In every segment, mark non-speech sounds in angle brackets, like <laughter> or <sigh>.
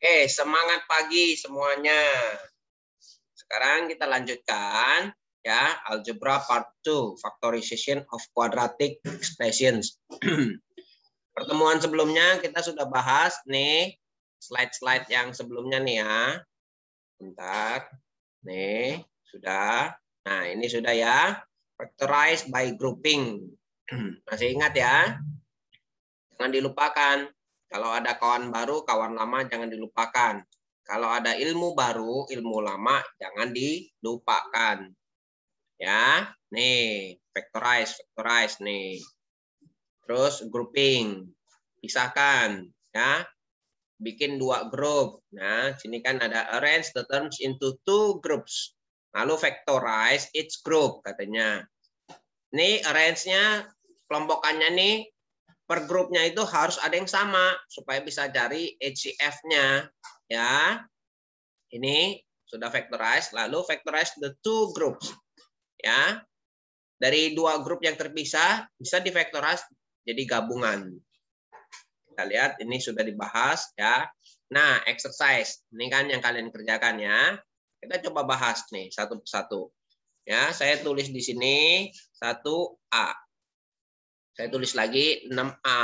Oke, semangat pagi semuanya. Sekarang kita lanjutkan ya algebra part 2 factorization of quadratic expressions. <clears throat> Pertemuan sebelumnya kita sudah bahas nih slide-slide yang sebelumnya nih ya. Bentar. Nih, sudah. Nah, ini sudah ya. Factorize by grouping. <clears throat> Masih ingat ya? Jangan dilupakan kalau ada kawan baru, kawan lama jangan dilupakan. Kalau ada ilmu baru, ilmu lama jangan dilupakan. Ya, nih, factorize, factorize nih. Terus grouping, pisahkan, ya. Bikin dua grup. Nah, sini kan ada arrange the terms into two groups. Lalu factorize each group katanya. Nih arrange-nya kelompokannya nih per grupnya itu harus ada yang sama supaya bisa cari HCF-nya ya. Ini sudah factorize, lalu factorize the two groups. Ya. Dari dua grup yang terpisah bisa difactorize jadi gabungan. Kita lihat ini sudah dibahas ya. Nah, exercise ini kan yang kalian kerjakan ya. Kita coba bahas nih satu persatu. Ya, saya tulis di sini 1A. Saya tulis lagi 6A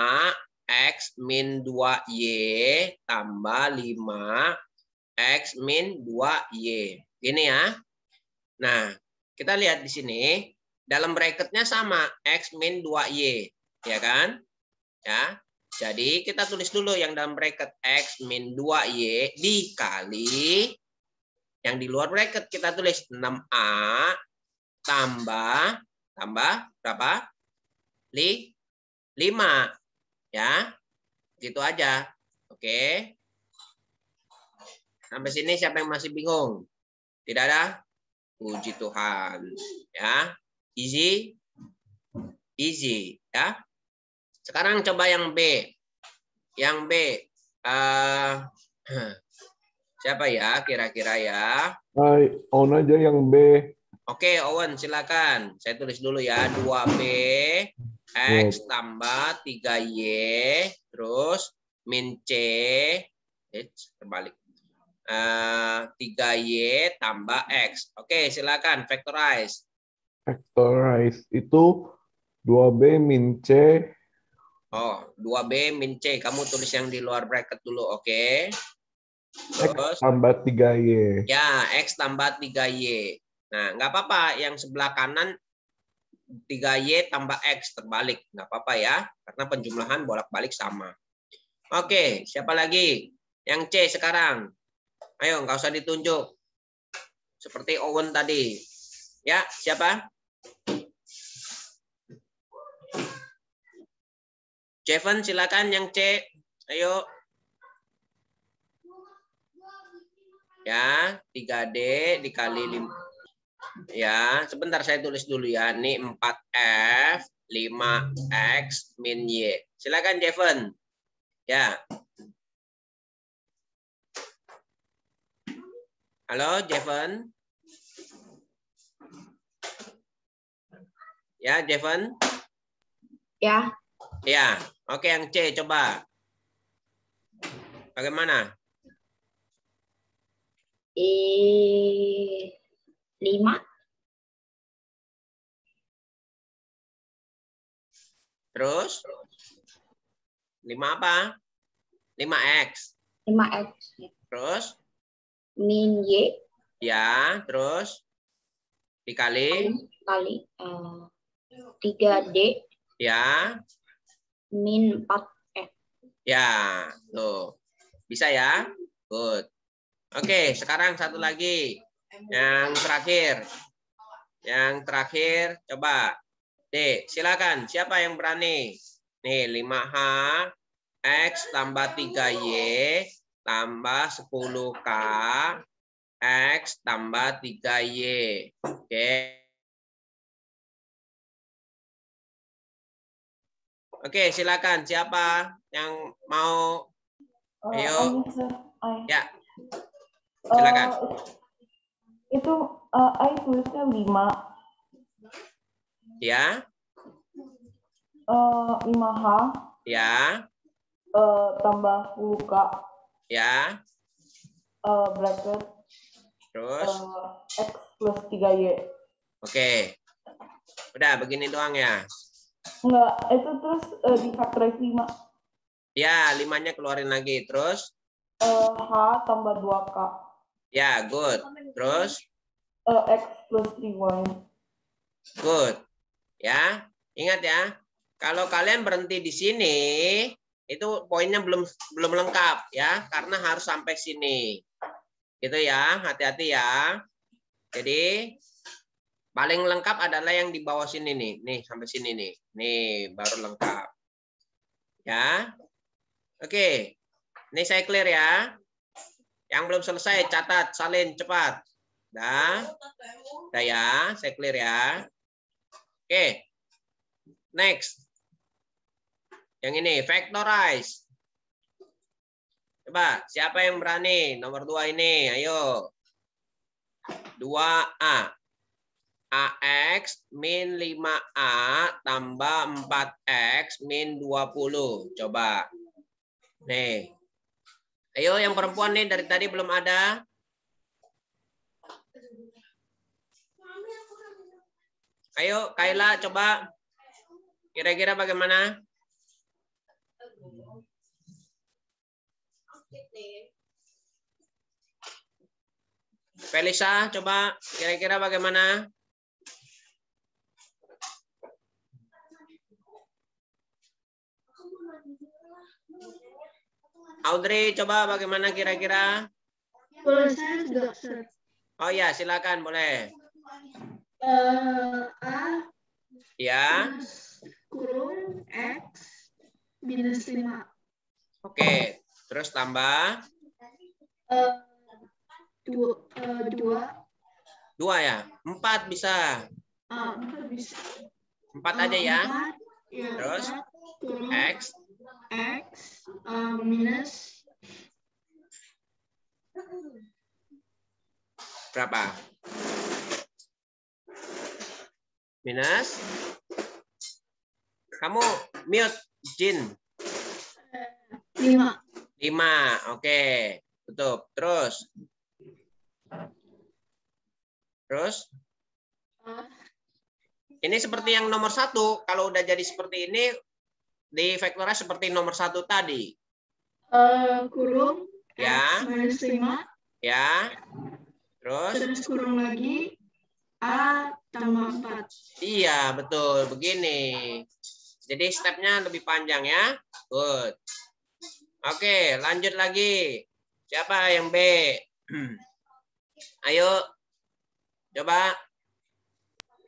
X min 2Y tambah 5 X min 2Y. Ini ya. Nah, kita lihat di sini. Dalam bracketnya sama. X min 2Y. Ya kan? Ya. Jadi kita tulis dulu yang dalam bracket X min 2Y dikali yang di luar bracket kita tulis 6A tambah tambah berapa? li, lima Ya. Gitu aja. Oke. Sampai sini siapa yang masih bingung? Tidak ada? Puji Tuhan. Ya. Easy? Easy, ya. Sekarang coba yang B. Yang B. Uh, <clears throat> siapa ya kira-kira ya? Hai, on aja yang B. Oke, Owen silakan. Saya tulis dulu ya 2B X tambah 3Y, terus min C, H, terbalik. Uh, eh, 3Y tambah X. Oke, okay, silakan factorize. Factorize itu 2B min C. Oh, 2B min C. Kamu tulis yang di luar bracket dulu, oke? Okay? Terus, X tambah 3Y. Ya, X tambah 3Y. Nah, nggak apa-apa. Yang sebelah kanan 3Y tambah X terbalik. Nggak apa-apa ya, karena penjumlahan bolak-balik sama. Oke, siapa lagi? Yang C sekarang. Ayo, nggak usah ditunjuk. Seperti Owen tadi. Ya, siapa? Jeven, silakan yang C. Ayo. Ya, 3D dikali 5 ya. Sebentar saya tulis dulu ya. Ini 4F 5X min Y. Silakan Jeven. Ya. Halo Jeven. Ya, Jeven. Ya. Ya. Oke, yang C coba. Bagaimana? E 5 Terus 5 apa? 5x. 5x. Terus min y. Ya, terus dikali Dikali. uh, eh, 3d. Ya. Min 4x. Ya, tuh. Bisa ya? Good. Oke, sekarang satu lagi. Yang terakhir. Yang terakhir coba. coba D. Silakan, siapa yang berani? Nih, 5H, X tambah 3Y, tambah 10K, X tambah 3Y. Oke. Oke, silakan. Siapa yang mau? Eh, Ayo. Oh, oh, iya. Ya. Eh, silakan. Uh, itu uh, eh, I tulisnya 5 Ya. Eh, Uh, imaha. Ya. Uh, tambah luka Kak. Ya. Uh, bracket. Terus. Uh, X plus 3Y. Oke. Okay. Udah, begini doang ya? Enggak, itu terus uh, di faktor 5. Ya, limanya keluarin lagi. Terus? Uh, H tambah 2K. Ya, good. Terus? Uh, X plus 3Y. Good. Ya, ingat ya. Kalau kalian berhenti di sini, itu poinnya belum belum lengkap ya, karena harus sampai sini. Gitu ya, hati-hati ya. Jadi paling lengkap adalah yang di bawah sini nih, nih sampai sini nih. Nih, baru lengkap. Ya. Oke. Ini saya clear ya. Yang belum selesai catat, salin cepat. Dah. Dah ya, saya clear ya. Oke. Next. Yang ini factorize. Coba siapa yang berani nomor dua ini? Ayo. 2A. AX min 5A tambah 4X min 20. Coba. Nih. Ayo yang perempuan nih dari tadi belum ada. Ayo, Kaila, coba. Kira-kira bagaimana? Felisa, coba. Kira-kira bagaimana? Audrey, coba bagaimana kira-kira? Oh ya, silakan boleh uh, A ya kurung X minus 5. Oke, terus tambah? Uh, dua, uh, dua. Dua ya? Empat bisa? Uh, empat bisa. Empat uh, aja ya? Ah, empat, ya terus? Empat, kurung X? X uh, minus berapa? minus kamu mute Jin lima lima oke okay. tutup terus terus ini seperti yang nomor satu kalau udah jadi seperti ini di vektornya seperti nomor satu tadi uh, kurung ya minus lima ya terus terus kurung lagi A tambah 4. Iya, betul. Begini. Jadi stepnya lebih panjang ya. Good. Oke, lanjut lagi. Siapa yang B? <clears throat> Ayo. Coba.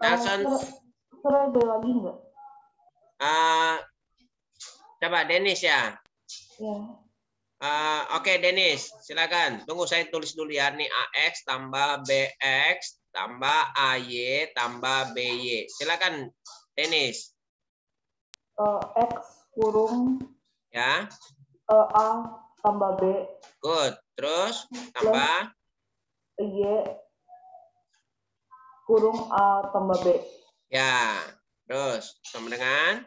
Nelson. Suruh B lagi coba Dennis ya. Uh, Oke, okay, Dennis, silakan. Tunggu saya tulis dulu ya. Ini AX tambah BX tambah AY tambah BY. Silakan tenis. Uh, eh, X kurung ya. Uh, A tambah B. Good. Terus tambah Y kurung A tambah B. Ya. Terus sama dengan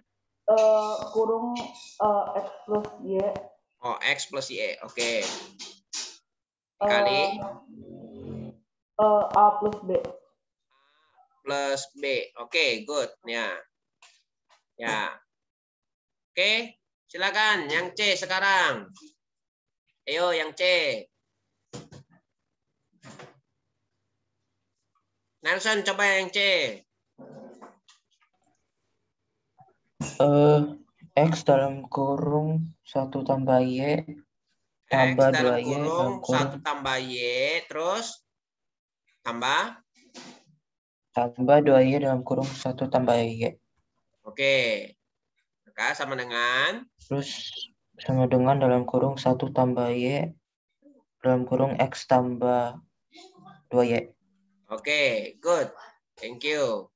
uh, kurung uh, X plus Y. Oh, X plus Y. Oke. Okay. Kali. Uh, uh, A plus B. Plus B. Oke, okay, good. Ya. Yeah. Ya. Yeah. Oke, okay, silakan yang C sekarang. Ayo yang C. Nelson coba yang C. Uh, X dalam kurung 1 tambah Y tambah X dalam 2Y kurung, dalam kurung. 1 tambah Y terus tambah tambah dua y dalam kurung satu tambah y. Oke. Maka sama dengan terus sama dengan dalam kurung satu tambah y dalam kurung x tambah dua y Oke, good. Thank you.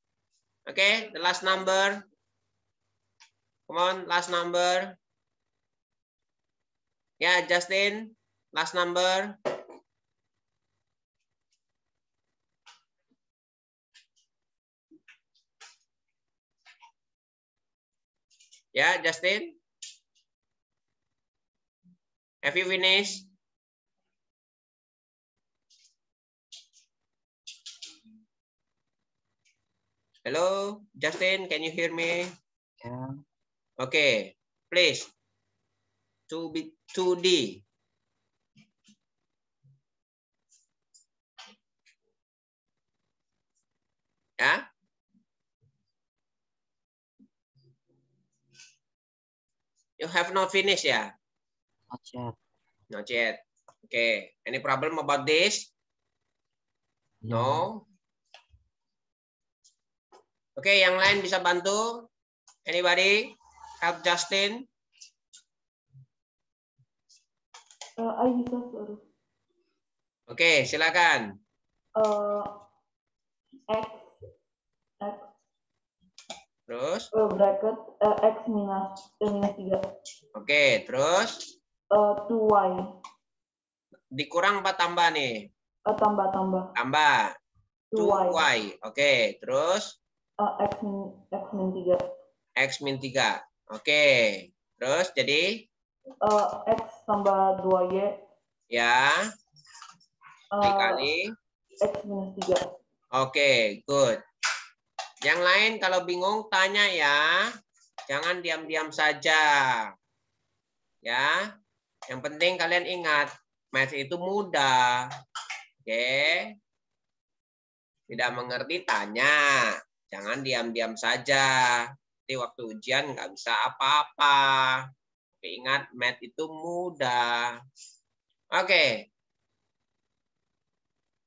Oke, the last number. Come on, last number. Ya, yeah, Justin, last number. Ya, yeah, Justin? Have you finished? Hello, Justin, can you hear me? Yeah. Okay, please. 2B, 2D. Yeah? You have not finished ya? Not yet. Not yet. Okay. Any problem about this? No. Oke, okay, yang lain bisa bantu? Anybody? Help Justin? Uh, I bisa, Oke, okay, silakan. Uh, X Terus? Uh, bracket uh, X minus, uh, minus 3. Oke, okay, terus? Uh, eh, 2Y. Dikurang apa tambah nih? Uh, tambah, tambah. Tambah. 2Y. Oke, okay, terus? Uh, X, min, X min 3. X min 3. Oke, okay. terus jadi? Uh, X tambah 2Y. Ya. Uh, Dikali. X minus 3. Oke, okay, good. Yang lain kalau bingung tanya ya. Jangan diam-diam saja. Ya. Yang penting kalian ingat, math itu mudah. Oke. Tidak mengerti tanya. Jangan diam-diam saja. Nanti waktu ujian nggak bisa apa-apa. ingat, math itu mudah. Oke.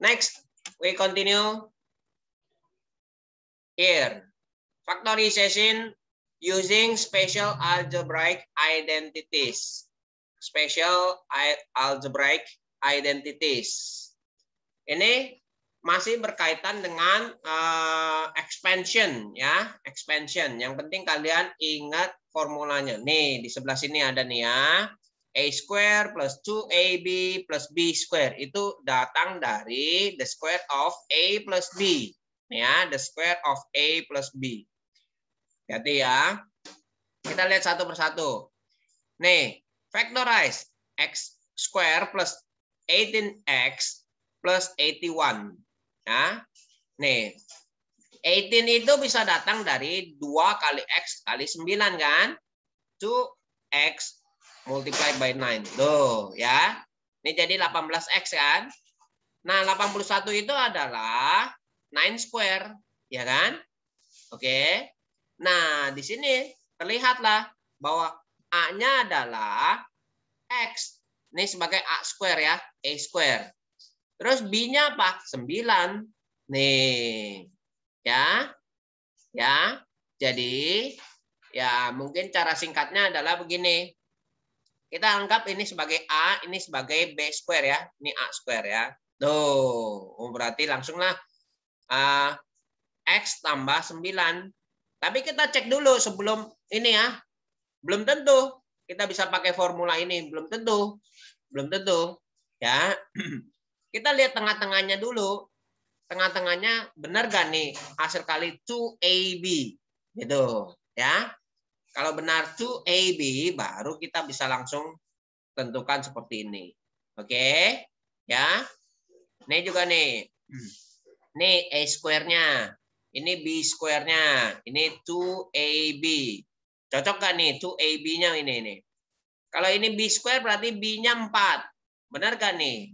Next, we continue here. Factorization using special algebraic identities. Special algebraic identities. Ini masih berkaitan dengan uh, expansion ya, expansion. Yang penting kalian ingat formulanya. Nih, di sebelah sini ada nih ya. A square plus 2AB plus B square. Itu datang dari the square of A plus B ya the square of a plus b. Jadi ya, kita lihat satu persatu. Nih, factorize x square plus 18x plus 81. Ya. Nih, 18 itu bisa datang dari 2 kali x kali 9 kan? 2x multiply by 9. Tuh, ya. Ini jadi 18x kan? Nah, 81 itu adalah 9 square, ya kan? Oke. Nah, di sini terlihatlah bahwa A-nya adalah X. Ini sebagai A square ya, A square. Terus B-nya apa? 9. Nih. Ya. Ya. Jadi, ya mungkin cara singkatnya adalah begini. Kita anggap ini sebagai A, ini sebagai B square ya. Ini A square ya. Tuh, oh, berarti langsunglah Eh, X tambah 9. Tapi kita cek dulu sebelum ini ya. Belum tentu kita bisa pakai formula ini. Belum tentu. Belum tentu. Ya. <clears throat> Kita lihat tengah-tengahnya dulu. Tengah-tengahnya benar gak nih? Hasil kali 2AB. Gitu. Ya. Kalau benar 2AB, baru kita bisa langsung tentukan seperti ini. Oke? Ya. Ini juga nih. <clears throat> Ini A square-nya. Ini B square-nya. Ini 2AB. Cocok gak nih 2AB-nya ini? ini? Kalau ini B square berarti B-nya 4. Benar gak nih?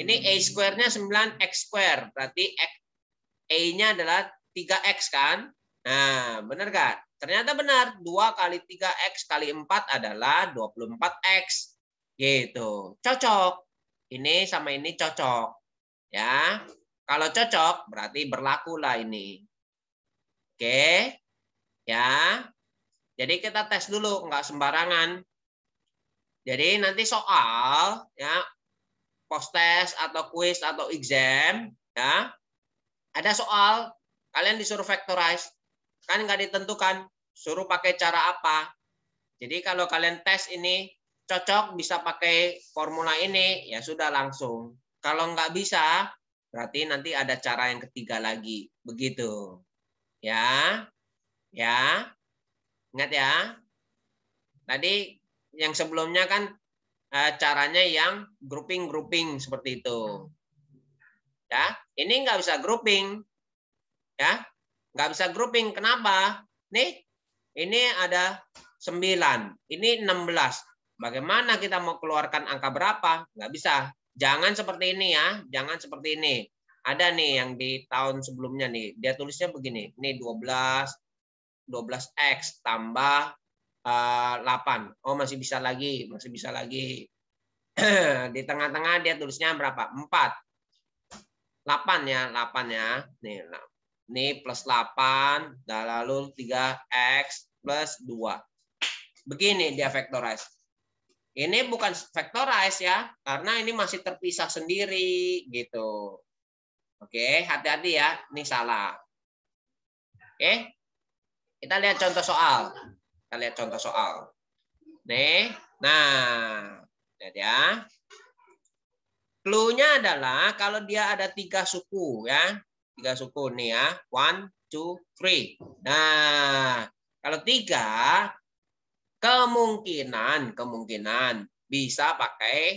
Ini A square-nya 9X square. Berarti A-nya adalah 3X kan? Nah, benar gak? Ternyata benar. 2 kali 3X kali 4 adalah 24X. Gitu. Cocok. Ini sama ini cocok. Ya. Kalau cocok berarti berlakulah ini. Oke. Ya. Jadi kita tes dulu nggak sembarangan. Jadi nanti soal ya post test atau quiz atau exam ya ada soal kalian disuruh factorize kan nggak ditentukan suruh pakai cara apa jadi kalau kalian tes ini cocok bisa pakai formula ini ya sudah langsung kalau nggak bisa Berarti nanti ada cara yang ketiga lagi, begitu. Ya. Ya. Ingat ya. Tadi yang sebelumnya kan eh, caranya yang grouping-grouping seperti itu. Ya, ini nggak bisa grouping. Ya, nggak bisa grouping. Kenapa? Nih, ini ada 9, ini 16. Bagaimana kita mau keluarkan angka berapa? Nggak bisa. Jangan seperti ini ya, jangan seperti ini. Ada nih yang di tahun sebelumnya nih, dia tulisnya begini. Ini 12 12x tambah uh, eh, 8. Oh, masih bisa lagi, masih bisa lagi. <clears throat> di tengah-tengah dia tulisnya berapa? 4. 8 ya, 8 ya. Nih, nah, nih plus 8, lalu 3x plus 2. Begini dia vektorize. Ini bukan factorize ya, karena ini masih terpisah sendiri gitu. Oke, hati-hati ya, ini salah. Oke, kita lihat contoh soal. Kita lihat contoh soal. Nih, nah, lihat ya. Clue-nya adalah kalau dia ada tiga suku ya, tiga suku nih ya, one, two, three. Nah, kalau tiga kemungkinan kemungkinan bisa pakai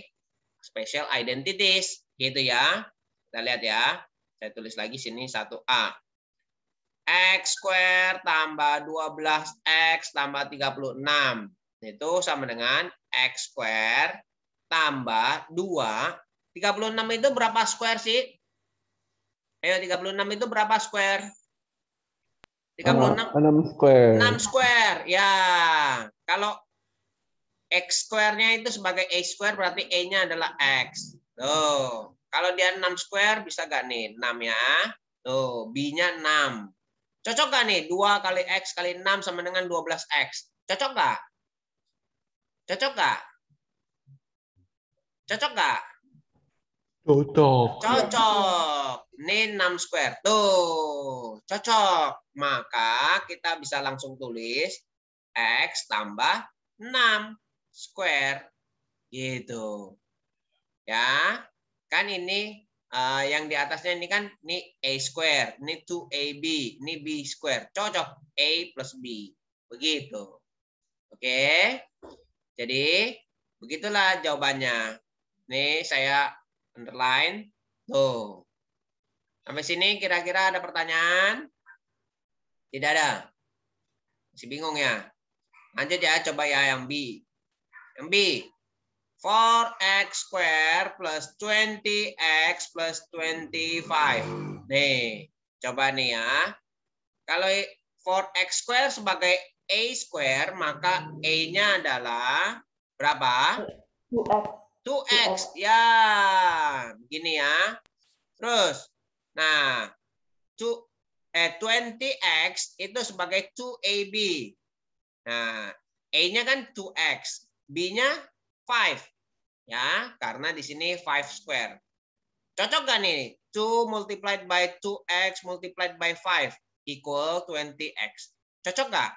special identities gitu ya. Kita lihat ya. Saya tulis lagi sini 1A. X square tambah 12X tambah 36. Itu sama dengan X square tambah 2. 36 itu berapa square sih? Ayo 36 itu berapa square? 36 6 square. 6 square. Ya. Kalau x square-nya itu sebagai a square berarti a-nya adalah x. Tuh. Kalau dia 6 square bisa gak nih? 6 ya. Tuh, b-nya 6. Cocok gak nih? 2 kali x kali 6 sama dengan 12x. Cocok gak? Cocok gak? Cocok gak? Cocok. Cocok. Ini 6 square. Tuh, cocok. Maka kita bisa langsung tulis X tambah 6 square. Gitu. Ya, kan ini uh, yang di atasnya ini kan ini A square, ini 2AB, ini B square. Cocok A plus B. Begitu. Oke. Jadi, begitulah jawabannya. Ini saya underline. Tuh. Sampai sini kira-kira ada pertanyaan? Tidak ada. Masih bingung ya? Lanjut ya, coba ya yang B. Yang B. 4x square plus 20x plus 25. Nih, coba nih ya. Kalau 4x square sebagai a square, maka a-nya adalah berapa? 2x. 2x, ya. Begini ya. Terus, Nah, 2, eh, 20x itu sebagai 2ab. Nah, A-nya kan 2x, B-nya 5. Ya, karena di sini 5 square. Cocok gak nih? 2 multiplied by 2x multiplied by 5 equal 20x. Cocok gak?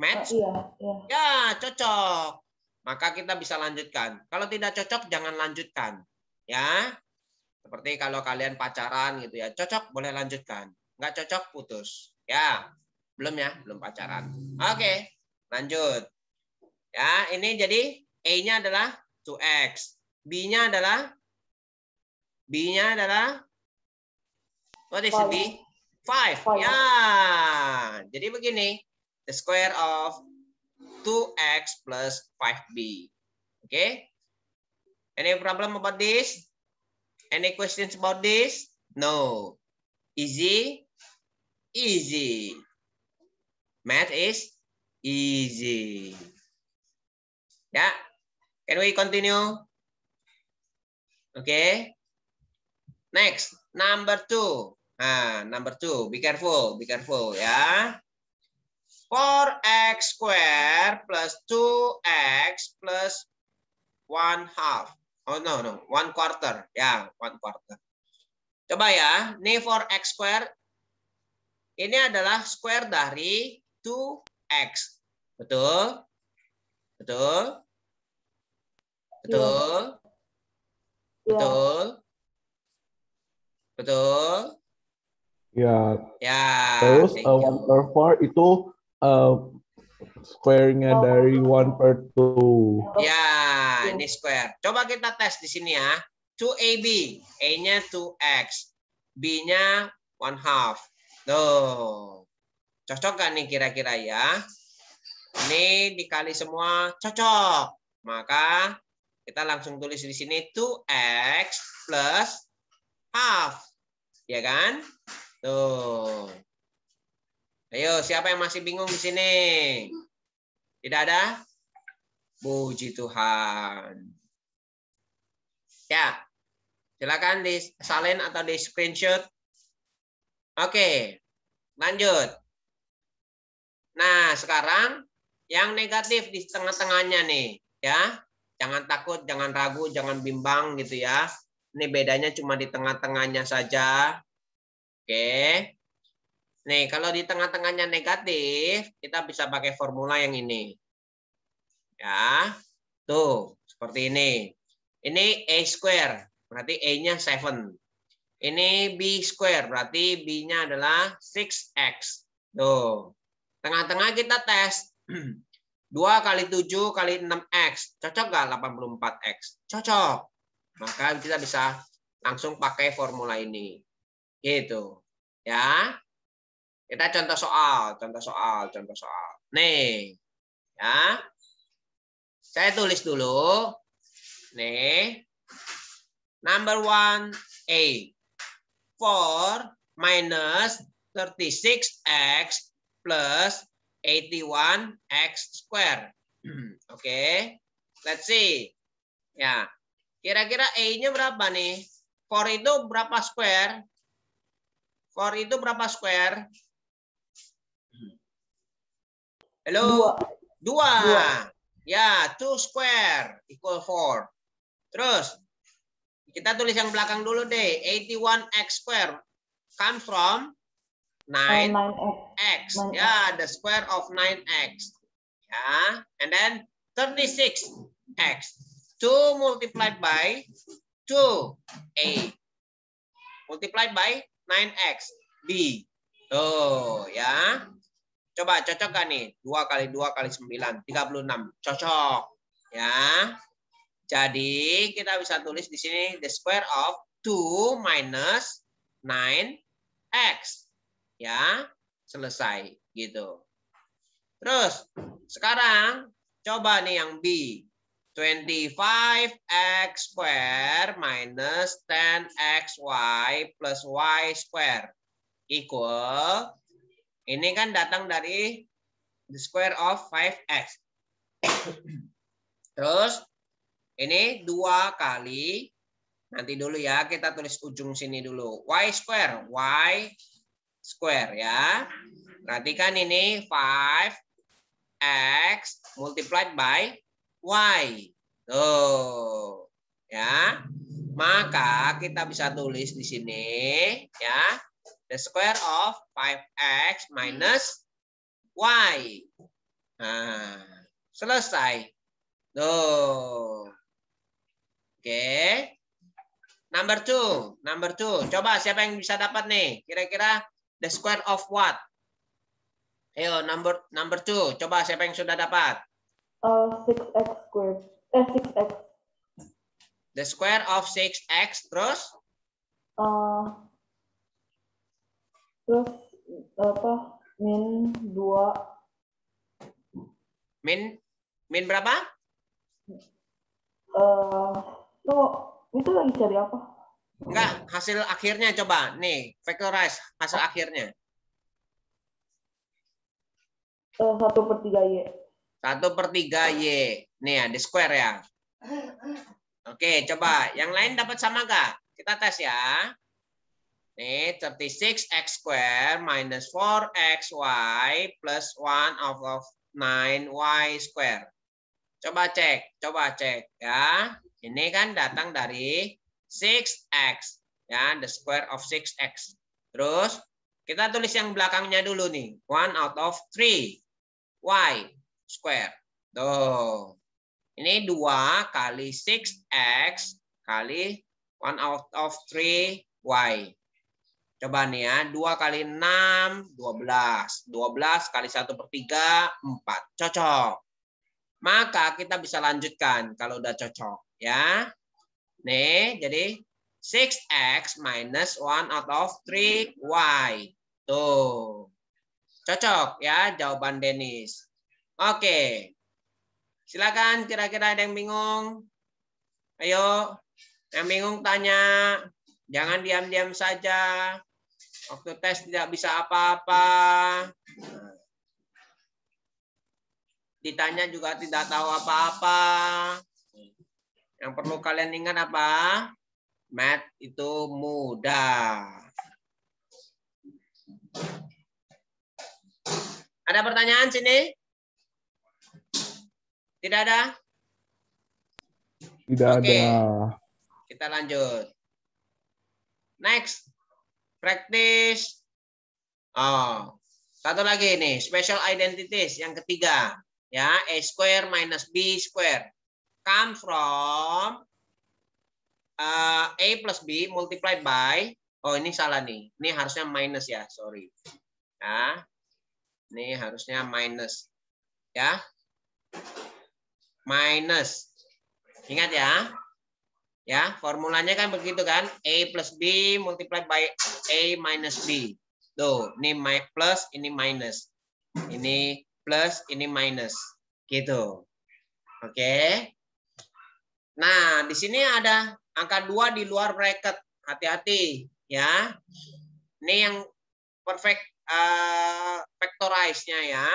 Match? Oh, iya, iya. Ya, cocok. Maka kita bisa lanjutkan. Kalau tidak cocok, jangan lanjutkan. Ya, seperti kalau kalian pacaran gitu ya, cocok boleh lanjutkan. Nggak cocok putus. Ya, belum ya, belum pacaran. Oke, lanjut. Ya, ini jadi A-nya adalah 2X. B-nya adalah B-nya adalah what is B? five Ya. Jadi begini, the square of 2x plus 5b. Oke. Okay? Any problem about this? Any questions about this? No. Easy? Easy. Math is easy. Yeah. Can we continue? Okay. Next, number two. Ah, number two. Be careful. Be careful. Yeah. 4x squared plus 2x plus 1 half. Oh no no, one quarter. Ya, one quarter. Coba ya, ini for x square ini adalah square dari 2x. Betul? Betul? Betul? Yeah. Betul? Betul? Ya. Ya. Terus uh, one per four itu uh, square-nya oh. dari one per two. Ya, Nah, ini square. Coba kita tes di sini ya. 2AB, A-nya 2X, B-nya 1 half. Tuh. Cocok gak nih kira-kira ya? Ini dikali semua cocok. Maka kita langsung tulis di sini 2x plus half. Ya kan? Tuh. Ayo, siapa yang masih bingung di sini? Tidak ada? Puji Tuhan. Ya, silakan di salin atau di screenshot. Oke, lanjut. Nah, sekarang yang negatif di tengah-tengahnya nih, ya. Jangan takut, jangan ragu, jangan bimbang gitu ya. Ini bedanya cuma di tengah-tengahnya saja. Oke. Nih, kalau di tengah-tengahnya negatif, kita bisa pakai formula yang ini ya. Tuh, seperti ini. Ini A square, berarti A-nya 7. Ini B square, berarti B-nya adalah 6X. Tuh. Tengah-tengah kita tes. 2 <clears throat> kali 7 kali 6X. Cocok puluh 84X? Cocok. Maka kita bisa langsung pakai formula ini. Gitu. Ya. Kita contoh soal, contoh soal, contoh soal. Nih. Ya. Saya tulis dulu. Nih. Number one, A. 4 minus 36x plus 81x square. <clears throat> Oke. Okay. Let's see. Ya. Kira-kira A-nya berapa nih? 4 itu berapa square? 4 itu berapa square? Halo? Dua. Dua. Dua. Ya, 2 square equal 4. Terus, kita tulis yang belakang dulu deh. 81x square comes from 9x. Ya, the square of 9x. Ya, and then 36x. 2 multiplied by 2, A. Multiplied by 9x, B. Tuh, ya. Coba cocok gak nih? 2 kali 2 kali 9, 36. Cocok. Ya. Jadi kita bisa tulis di sini the square of 2 minus 9x. Ya. Selesai. Gitu. Terus, sekarang coba nih yang B. 25x square minus 10xy plus y square equal ini kan datang dari the square of 5x. Terus ini dua kali nanti dulu ya kita tulis ujung sini dulu y square y square ya. Nanti kan ini 5x multiplied by y. Tuh. Ya. Maka kita bisa tulis di sini ya the square of 5x minus y. Nah, selesai. Tuh. Oke. Okay. Number two. Number two. Coba siapa yang bisa dapat nih? Kira-kira the square of what? Ayo, number number two. Coba siapa yang sudah dapat? Uh, 6x squared. Eh, 6x. The square of 6x, terus? Uh, terus apa min 2 min min berapa? Uh, lo itu lagi cari apa? Enggak, hasil akhirnya coba. Nih, factorize hasil oh. akhirnya. Eh, satu per tiga Y. Satu per tiga Y. Nih ya, di square ya. Oke, coba. Yang lain dapat sama enggak? Kita tes ya. Nih, 36x square minus 4xy plus 1 of, of 9y square. Coba cek, coba cek ya. Ini kan datang dari 6x ya, the square of 6x. Terus kita tulis yang belakangnya dulu nih. 1 out of 3y square. Tuh. Ini 2 kali 6x kali 1 out of 3y. Coba nih ya, 2 kali 6, 12. 12 kali 1 per 3, 4. Cocok. Maka kita bisa lanjutkan kalau udah cocok. ya. Nih, jadi 6x minus 1 out of 3y. Tuh. Cocok ya jawaban Dennis. Oke. Silakan kira-kira ada yang bingung? Ayo. Yang bingung tanya. Jangan diam-diam saja. Waktu tes tidak bisa apa-apa. Ditanya juga tidak tahu apa-apa. Yang perlu kalian ingat apa? Math itu mudah. Ada pertanyaan sini? Tidak ada? Tidak Oke. ada. Kita lanjut. Next. Praktis. Oh, satu lagi ini special identities yang ketiga, ya, a square minus b square come from uh, a plus b multiplied by oh ini salah nih, ini harusnya minus ya, sorry, ya, ini harusnya minus, ya, minus, ingat ya, Ya, formulanya kan begitu kan? A plus B multiplied by A minus B. Tuh, ini plus, ini minus. Ini plus, ini minus. Gitu. Oke. Okay. Nah, di sini ada angka 2 di luar bracket. Hati-hati ya. Ini yang perfect uh, eh, factorize nya ya.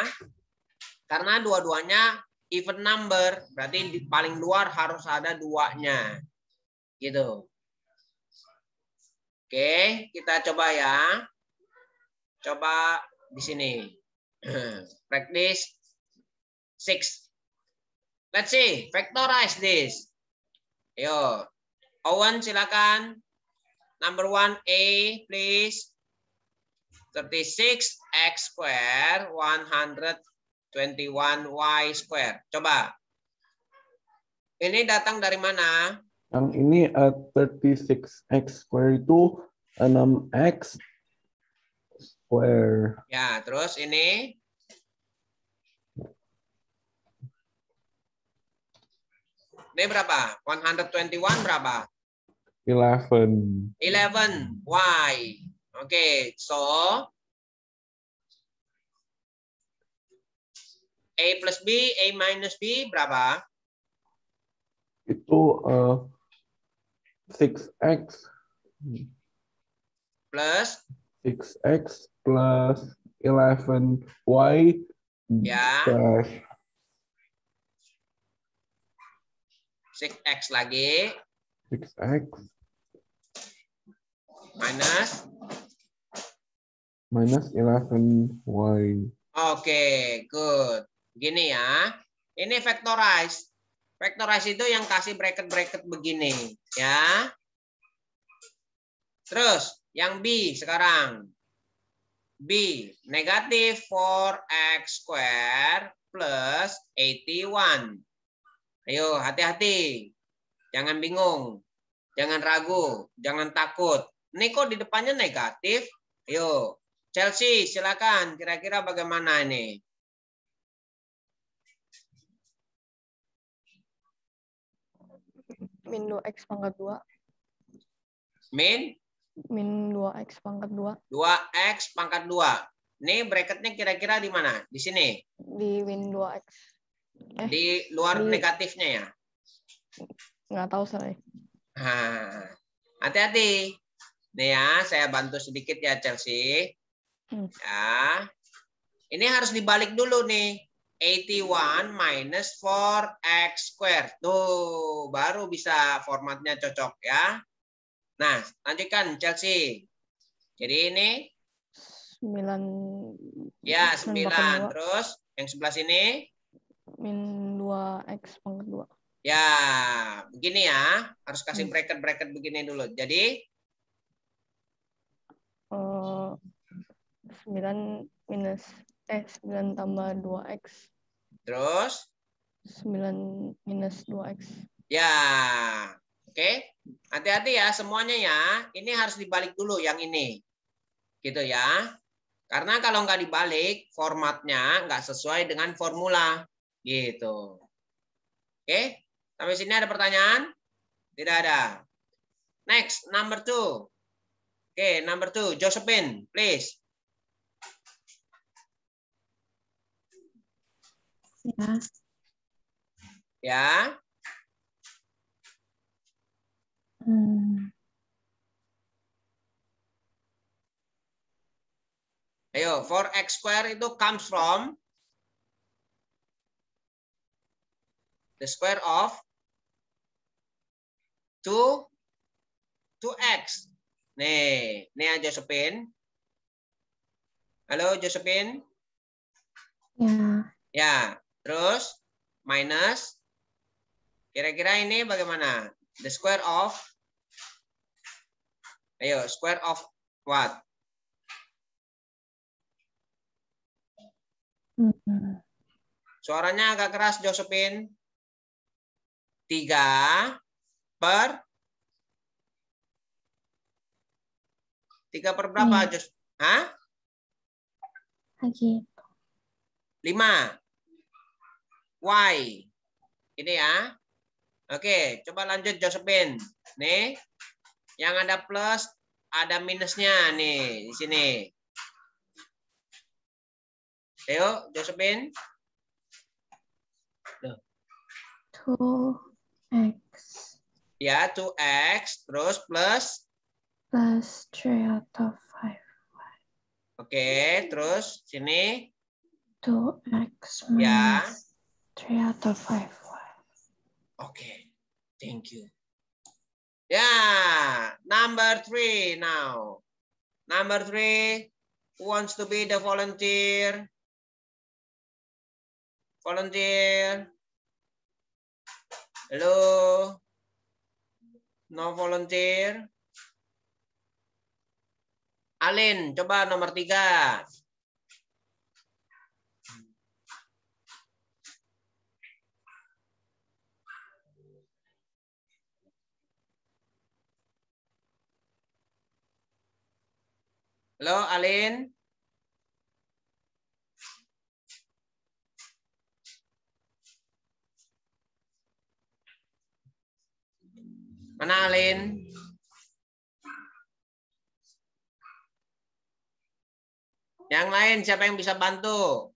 Karena dua-duanya even number, berarti di paling luar harus ada duanya. Gitu. Oke, kita coba ya. Coba di sini. <clears throat> Practice 6. Let's see, factorize this. Yo, Owen silakan. Number one A, please. 36 x square 121 y square. Coba. Ini datang dari mana? yang ini at eh, 36x square itu 6x square. Ya, terus ini Ini berapa? 121 berapa? 11. 11. Why? Oke, okay, so A plus B, A minus B berapa? Itu uh, 6x plus 6x plus 11y ya. dash 6x lagi 6x minus minus 11y oke okay, good gini ya ini vectorize Vektoris itu yang kasih bracket-bracket begini, ya. Terus, yang B sekarang. B, negatif 4x square plus 81. Ayo, hati-hati. Jangan bingung. Jangan ragu. Jangan takut. Ini kok di depannya negatif? Ayo, Chelsea silakan. Kira-kira bagaimana ini? Min 2X pangkat 2. Min? Min 2X pangkat 2. 2X pangkat 2. Ini bracketnya kira-kira di mana? Di sini? Di min 2X. Eh, di luar di... negatifnya ya? Nggak tahu, saya. Hati-hati. Nih ya, saya bantu sedikit ya, Chelsea. Hmm. Ya. Ini harus dibalik dulu nih. 81 minus 4x square. Tuh, baru bisa formatnya cocok ya. Nah, lanjutkan Chelsea. Jadi ini 9 Ya, 9. 9. Terus yang sebelah sini min 2x pangkat 2. Ya, begini ya. Harus kasih hmm. bracket-bracket begini dulu. Jadi uh, eh, 9 minus eh 9 tambah 2x. Terus? 9 minus 2x. Ya, oke. Okay. Hati-hati ya semuanya ya. Ini harus dibalik dulu yang ini. Gitu ya. Karena kalau nggak dibalik, formatnya nggak sesuai dengan formula. Gitu. Oke, okay. sampai sini ada pertanyaan? Tidak ada. Next, number two. Oke, okay, number two. Josephine, please. Ya. Ya. Hmm. Ayo, 4x square itu comes from the square of 2 2x. Nih, nih aja Josephine. Halo Josephine. Ya. Ya. Terus minus kira-kira ini bagaimana? The square of Ayo, square of what? Suaranya agak keras, Josephine. Tiga per tiga per berapa, hmm. Jos? Hah? Lima. Why? Ini ya. Oke, coba lanjut Josephine. Nih, yang ada plus, ada minusnya nih di sini. Ayo, Josephine. Tuh. x Ya, 2x, terus plus? Plus 3 atau 5 Oke, terus sini? 2x ya. minus ya. Three out of five. Oke, okay. thank you. Ya, yeah. number three now. Number three, who wants to be the volunteer? Volunteer. Hello. No volunteer. Alin, coba nomor tiga. Halo, Alin. Mana Alin? Yang lain siapa yang bisa bantu?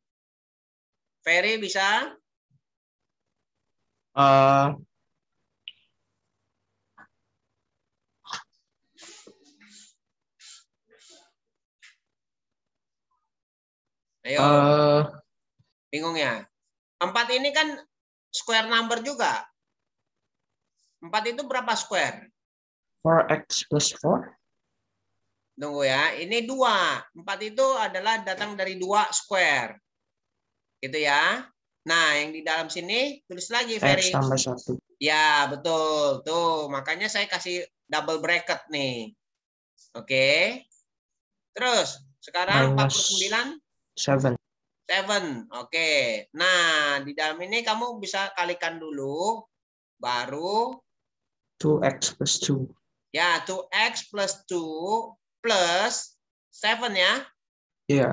Ferry bisa? Uh, Ayo. Uh, Bingung ya? Empat ini kan square number juga. Empat itu berapa square? 4x plus 4. Tunggu ya, ini dua. Empat itu adalah datang dari dua square. Gitu ya. Nah, yang di dalam sini tulis lagi, Ferry. X tambah satu. Ya, betul. Tuh, makanya saya kasih double bracket nih. Oke. Terus, sekarang Minus. 49 Seven. Seven, oke. Okay. Nah, di dalam ini kamu bisa kalikan dulu, baru 2x plus 2. Ya, 2x plus 2 plus 7 ya? Iya.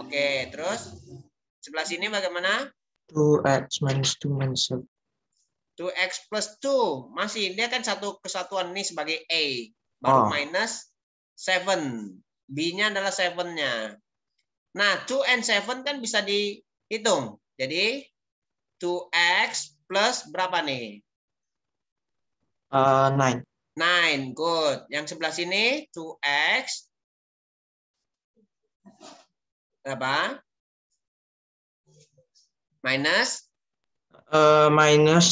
Oke, okay, terus sebelah sini bagaimana? 2x minus 2 minus 7. 2x plus 2, masih. Dia kan satu kesatuan ini sebagai A. Baru oh. minus 7. B-nya adalah 7-nya. Nah, 2 and 7 kan bisa dihitung. Jadi 2x plus berapa nih? Uh, 9. 9, good. Yang sebelah sini 2x berapa? Minus? Uh, minus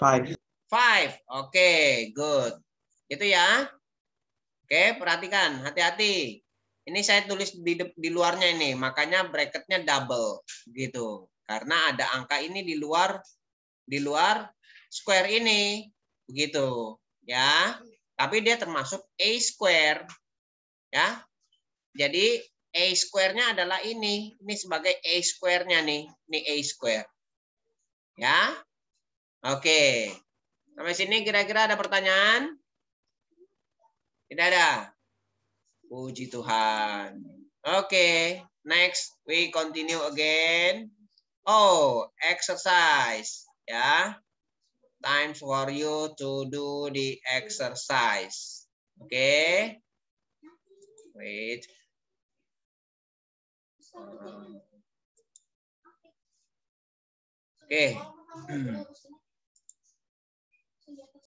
5. 5, oke, okay, good. Itu ya. Oke, okay, perhatikan, hati-hati. Ini saya tulis di, di luarnya ini, makanya bracketnya double gitu. Karena ada angka ini di luar di luar square ini, begitu ya. Tapi dia termasuk a square ya. Jadi a square-nya adalah ini, ini sebagai a square-nya nih, ini a square. Ya. Oke. Sampai sini kira-kira ada pertanyaan? Tidak ada. Puji Tuhan. Oke, okay, next we continue again. Oh, exercise ya. Time for you to do the exercise. Oke. Okay. Wait. Oke. Okay. <clears throat>